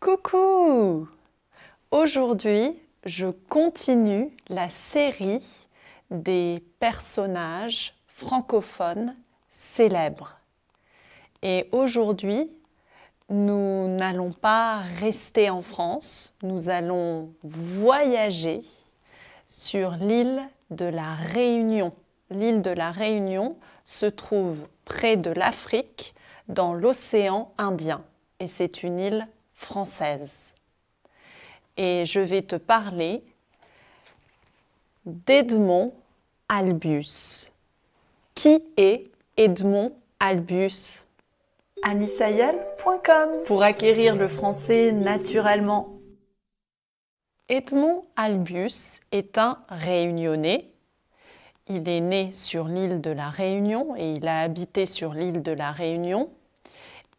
Coucou Aujourd'hui, je continue la série des personnages francophones célèbres. Et aujourd'hui, nous n'allons pas rester en France, nous allons voyager sur l'île de la Réunion. L'île de la Réunion se trouve près de l'Afrique, dans l'océan Indien, et c'est une île française. Et je vais te parler d'Edmond Albus Qui est Edmond Albus Anisayel.com pour acquérir le français naturellement. Edmond Albus est un réunionnais. Il est né sur l'île de la Réunion et il a habité sur l'île de la Réunion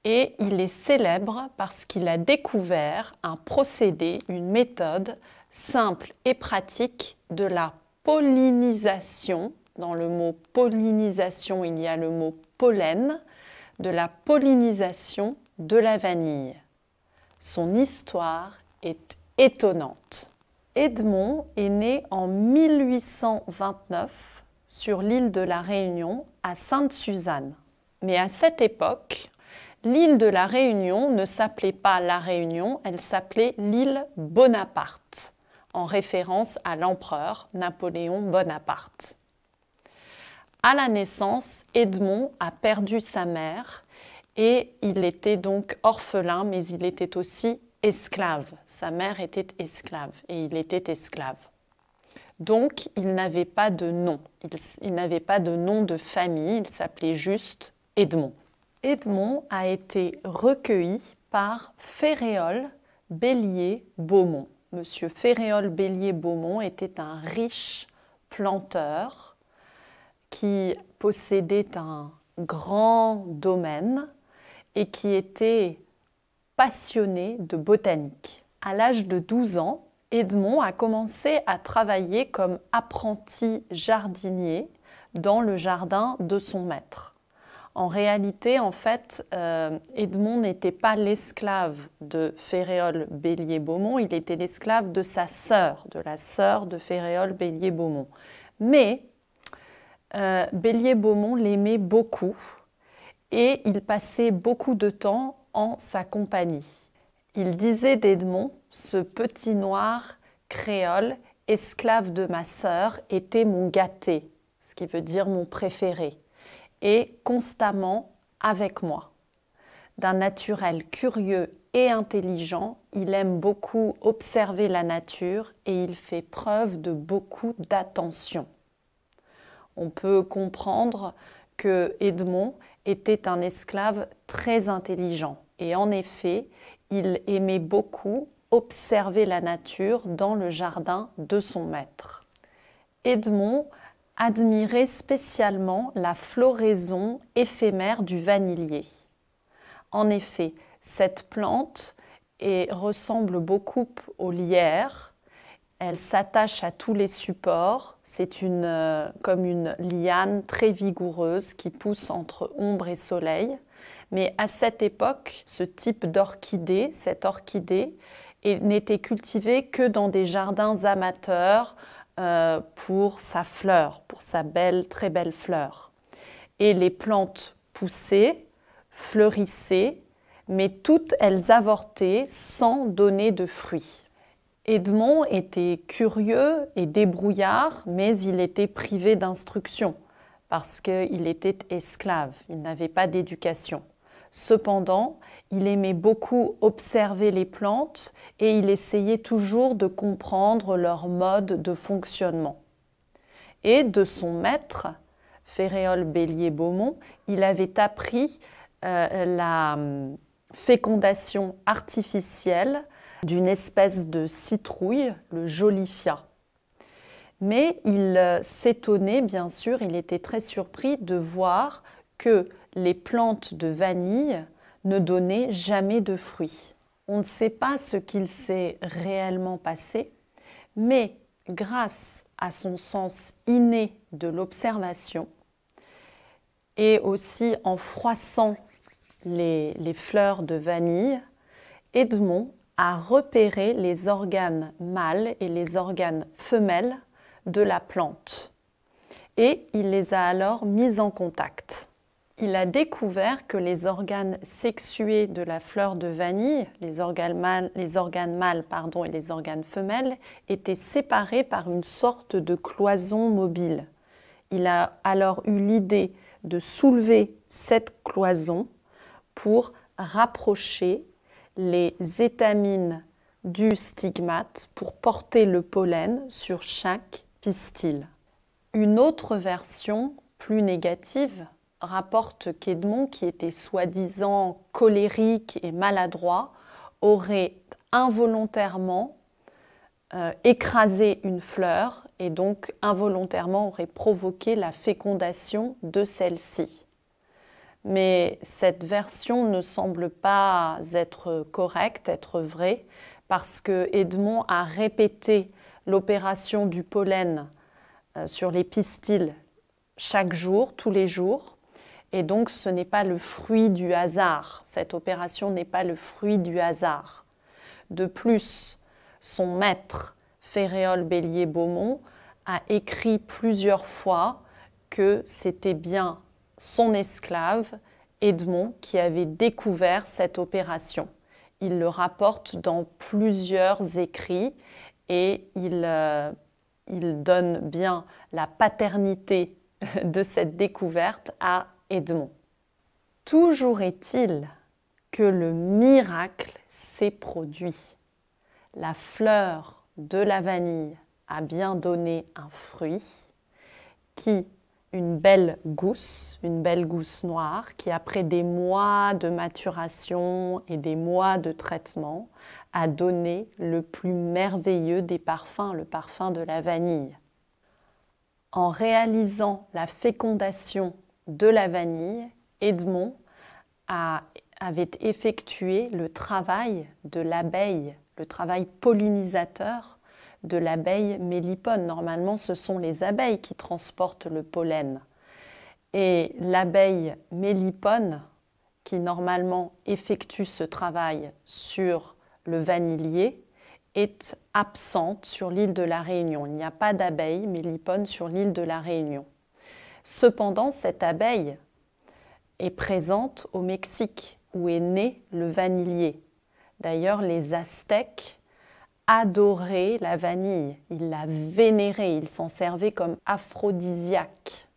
et il est célèbre parce qu'il a découvert un procédé, une méthode simple et pratique de la pollinisation. Dans le mot pollinisation, il y a le mot pollen, de la pollinisation de la vanille. Son histoire est étonnante. Edmond est né en 1829 sur l'île de la Réunion à Sainte-Suzanne. Mais à cette époque, l'île de la Réunion ne s'appelait pas la Réunion, elle s'appelait l'île Bonaparte, en référence à l'empereur Napoléon Bonaparte. À la naissance, Edmond a perdu sa mère et il était donc orphelin, mais il était aussi esclave. Sa mère était esclave et il était esclave. Donc, il n'avait pas de nom. Il, n'avait pas de nom de famille. Il s'appelait juste Edmond. Edmond a été recueilli par Ferréol Bélier Beaumont. Monsieur Ferréol Bélier Beaumont était un riche planteur qui possédait un grand domaine et qui était passionné de botanique. À l'âge de 12 ans, Edmond a commencé à travailler comme apprenti jardinier dans le jardin de son maître. En réalité, en fait, euh, Edmond n'était pas l'esclave de Féréol Bélier-Beaumont, il était l'esclave de sa sœur, de la sœur de Féréol Bélier-Beaumont. Mais euh, Bélier-Beaumont l'aimait beaucoup et il passait beaucoup de temps en sa compagnie. Il disait d'Edmond, ce petit noir créole, esclave de ma sœur, était mon gâté, ce qui veut dire mon préféré et constamment avec moi. D'un naturel curieux et intelligent, il aime beaucoup observer la nature et il fait preuve de beaucoup d'attention. On peut comprendre que Edmond était un esclave très intelligent et en effet, il aimait beaucoup observer la nature dans le jardin de son maître. Edmond Admirer spécialement la floraison éphémère du vanillier En effet, cette plante ressemble beaucoup au lierre. Elle s'attache à tous les supports. C'est euh, comme une liane très vigoureuse qui pousse entre ombre et soleil. Mais à cette époque, ce type d'orchidée, cette orchidée, n'était cultivée que dans des jardins amateurs, euh, pour sa fleur, pour sa belle, très belle fleur. Et les plantes poussaient, fleurissaient, mais toutes elles avortaient sans donner de fruits. Edmond était curieux et débrouillard, mais il était privé d'instruction parce qu'il était esclave, il n'avait pas d'éducation. Cependant, il aimait beaucoup observer les plantes et il essayait toujours de comprendre leur mode de fonctionnement. Et de son maître, Féréol Bélier Beaumont, il avait appris euh, la hum, fécondation artificielle d'une espèce de citrouille, le jolifia. Mais il euh, s'étonnait, bien sûr, il était très surpris de voir que les plantes de vanille ne donnaient jamais de fruits. On ne sait pas ce qu'il s'est réellement passé, mais grâce à son sens inné de l'observation et aussi en froissant les, fleurs de vanille, Edmond a repéré les organes mâles et les organes femelles de la plante. Et il les a alors mis en contact il a découvert que les organes sexués de la fleur de vanille, les organes mâles, pardon, et les organes femelles, étaient séparés par une sorte de cloison mobile. Il a alors eu l'idée de soulever cette cloison pour rapprocher les étamines du stigmate pour porter le pollen sur chaque pistil. Une autre version plus négative rapporte qu'Edmond, qui était soi-disant colérique et maladroit, aurait involontairement euh, écrasé une fleur et donc involontairement aurait provoqué la fécondation de celle-ci. Mais cette version ne semble pas être correcte, être vraie, parce que Edmond a répété l'opération du pollen euh, sur les pistils chaque jour, tous les jours, et donc ce n'est pas le fruit du hasard, cette opération n'est pas le fruit du hasard. De plus, son maître, Féréol Bélier Beaumont, a écrit plusieurs fois que c'était bien son esclave, Edmond, qui avait découvert cette opération. Il le rapporte dans plusieurs écrits et il, euh, il donne bien la paternité de cette découverte à Edmond. Toujours est-il que le miracle s'est produit. La fleur de la vanille a bien donné un fruit qui, une belle gousse, une belle gousse noire, qui après des mois de maturation et des mois de traitement, a donné le plus merveilleux des parfums, le parfum de la vanille. En réalisant la fécondation de la vanille, Edmond avait effectué le travail de l'abeille, le travail pollinisateur de l'abeille mélipone. Normalement, ce sont les abeilles qui transportent le pollen. Et l'abeille mélipone, qui normalement effectue ce travail sur le vanillier est absente sur l'île de la Réunion. Il n'y a pas d'abeille mélipone sur l'île de la Réunion. Cependant, cette abeille est présente au Mexique où est né le vanillier. D'ailleurs, les Aztèques adoraient la vanille, ils la vénéraient, ils s'en servaient comme aphrodisiaque.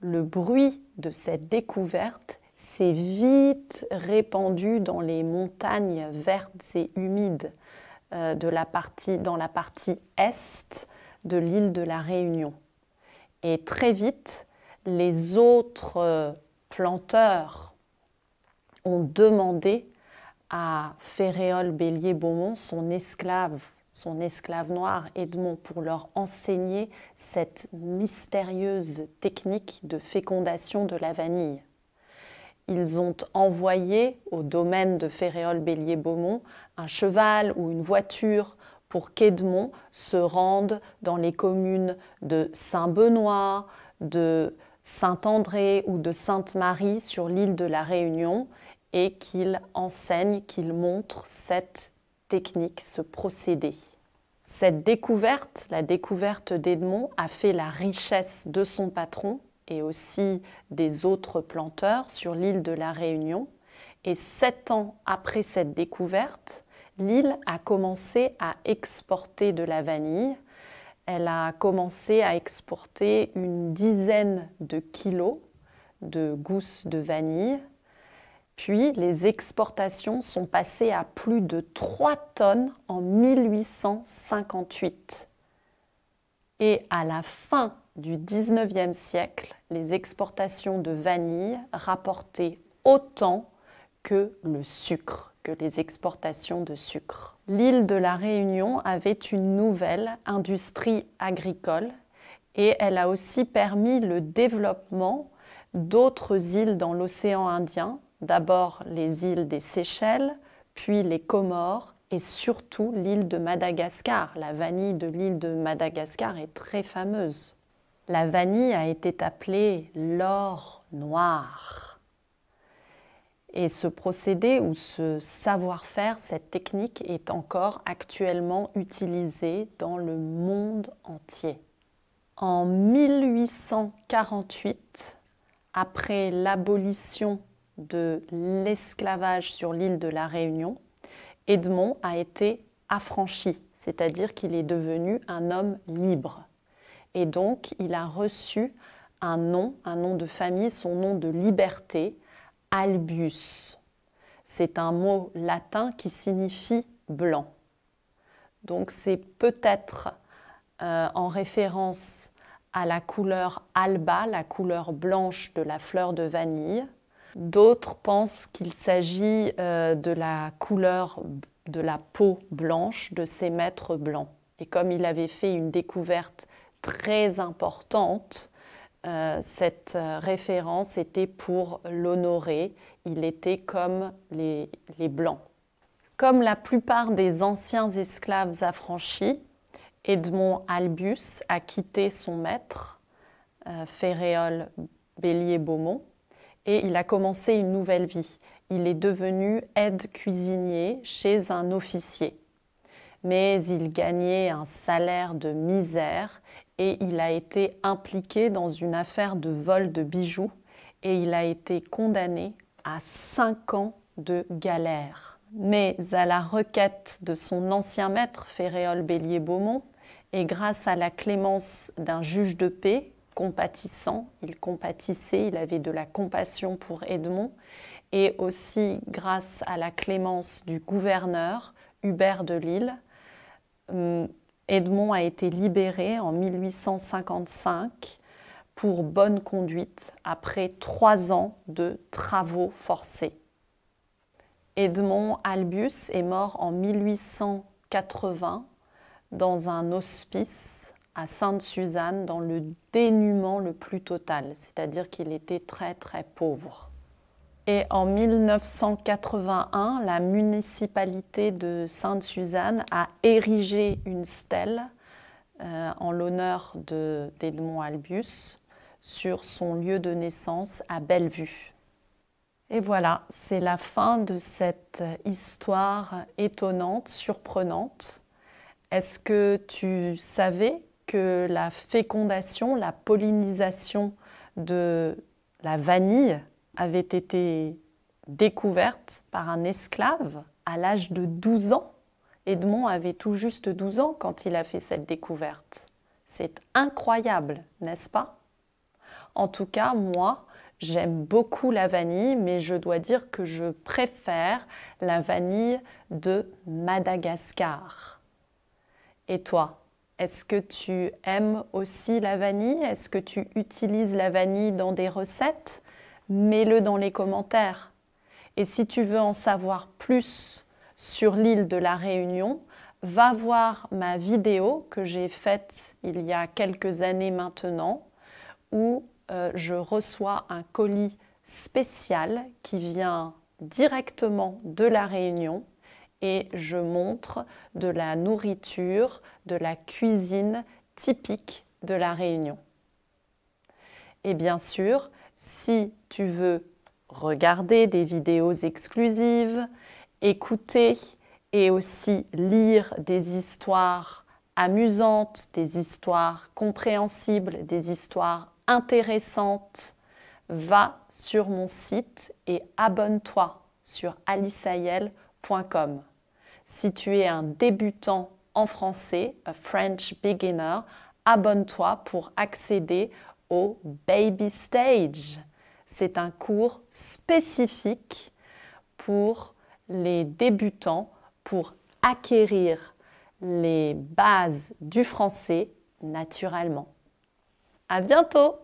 Le bruit de cette découverte s'est vite répandu dans les montagnes vertes et humides euh, dans la partie est de l'île de la Réunion. Et très vite, les autres euh, planteurs ont demandé à Féréol Bélier Beaumont, son esclave, son esclave noir Edmond, pour leur enseigner cette mystérieuse technique de fécondation de la vanille. Ils ont envoyé au domaine de Féréol Bélier Beaumont un cheval ou une voiture pour qu'Edmond se rende dans les communes de Saint-Benoît, de Saint-André ou de Sainte-Marie sur l'île de la Réunion et qu'il enseigne, qu'il montre cette technique, ce procédé. Cette découverte, la découverte d'Edmond, a fait la richesse de son patron et aussi des autres planteurs sur l'île de la Réunion. Et sept ans après cette découverte, Lille a commencé à exporter de la vanille. Elle a commencé à exporter une dizaine de kilos de gousses de vanille. Puis les exportations sont passées à plus de 3 tonnes en 1858. Et à la fin du 19e siècle, les exportations de vanille rapportaient autant que le sucre que les exportations de sucre. L'île de la Réunion avait une nouvelle industrie agricole et elle a aussi permis le développement d'autres îles dans l'océan Indien, d'abord les îles des Seychelles, puis les Comores et surtout l'île de Madagascar. La vanille de l'île de Madagascar est très fameuse. La vanille a été appelée l'or noir. Et ce procédé ou ce savoir-faire, cette technique est encore actuellement utilisée dans le monde entier. En 1848, après l'abolition de l'esclavage sur l'île de la Réunion, Edmond a été affranchi, c'est-à-dire qu'il est devenu un homme libre. Et donc, il a reçu un nom, un nom de famille, son nom de liberté, Albus, C'est un mot latin qui signifie blanc. Donc c'est peut-être euh, en référence à la couleur alba, la couleur blanche de la fleur de vanille. D'autres pensent qu'il s'agit euh, de la couleur de la peau blanche de ses maîtres blancs. Et comme il avait fait une découverte très importante, euh, cette euh, référence était pour l'honorer. Il était comme les, Blancs. Comme la plupart des anciens esclaves affranchis, Edmond Albus a quitté son maître, euh, Ferréol Bélier Beaumont, et il a commencé une nouvelle vie. Il est devenu aide-cuisinier chez un officier. Mais il gagnait un salaire de misère et il a été impliqué dans une affaire de vol de bijoux et il a été condamné à 5 ans de galère. Mais à la requête de son ancien maître, Féréol Bélier-Beaumont, et grâce à la clémence d'un juge de paix, compatissant, il compatissait, il avait de la compassion pour Edmond, et aussi grâce à la clémence du gouverneur, Hubert de Lille, hum, Edmond a été libéré en 1855 pour bonne conduite après trois ans de travaux forcés. Edmond Albus est mort en 1880 dans un hospice à Sainte-Suzanne dans le dénuement le plus total, c'est-à-dire qu'il était très très pauvre. Et en 1981, la municipalité de Sainte-Suzanne a érigé une stèle euh, en l'honneur d'Edmond Albius sur son lieu de naissance à Bellevue. Et voilà, c'est la fin de cette histoire étonnante, surprenante. Est-ce que tu savais que la fécondation, la pollinisation de la vanille avait été découverte par un esclave à l'âge de 12 ans. Edmond avait tout juste 12 ans quand il a fait cette découverte. C'est incroyable, n'est-ce pas En tout cas, moi, j'aime beaucoup la vanille, mais je dois dire que je préfère la vanille de Madagascar. Et toi, est-ce que tu aimes aussi la vanille Est-ce que tu utilises la vanille dans des recettes mets-le dans les commentaires. Et si tu veux en savoir plus sur l'île de la Réunion, va voir ma vidéo que j'ai faite il y a quelques années maintenant, où euh, je reçois un colis spécial qui vient directement de la Réunion et je montre de la nourriture, de la cuisine typique de la Réunion. Et bien sûr, si tu veux regarder des vidéos exclusives, écouter et aussi lire des histoires amusantes, des histoires compréhensibles, des histoires intéressantes, va sur mon site et abonne-toi sur alisayel.com. Si tu es un débutant en français, a French beginner, abonne-toi pour accéder au Baby Stage. C'est un cours spécifique pour les débutants pour acquérir les bases du français naturellement. À bientôt!